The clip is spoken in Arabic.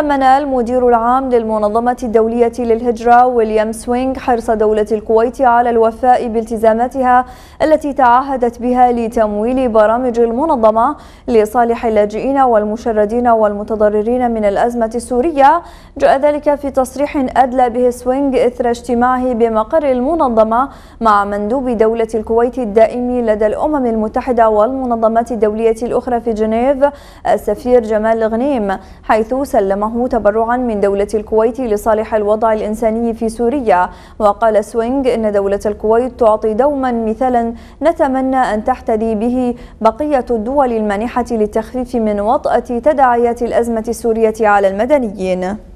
ثمن المدير العام للمنظمة الدولية للهجرة ويليام سوينغ حرص دولة الكويت على الوفاء بالتزاماتها التي تعهدت بها لتمويل برامج المنظمة لصالح اللاجئين والمشردين والمتضررين من الأزمة السورية جاء ذلك في تصريح أدلى به سوينغ إثر اجتماعه بمقر المنظمة مع مندوب دولة الكويت الدائم لدى الأمم المتحدة والمنظمات الدولية الأخرى في جنيف السفير جمال غنيم حيث سلمه قدمه تبرعا من دولة الكويت لصالح الوضع الإنساني في سوريا وقال سوينغ إن دولة الكويت تعطي دوما مثالا نتمنى أن تحتدي به بقية الدول المانحة للتخفيف من وطأة تداعيات الأزمة السورية على المدنيين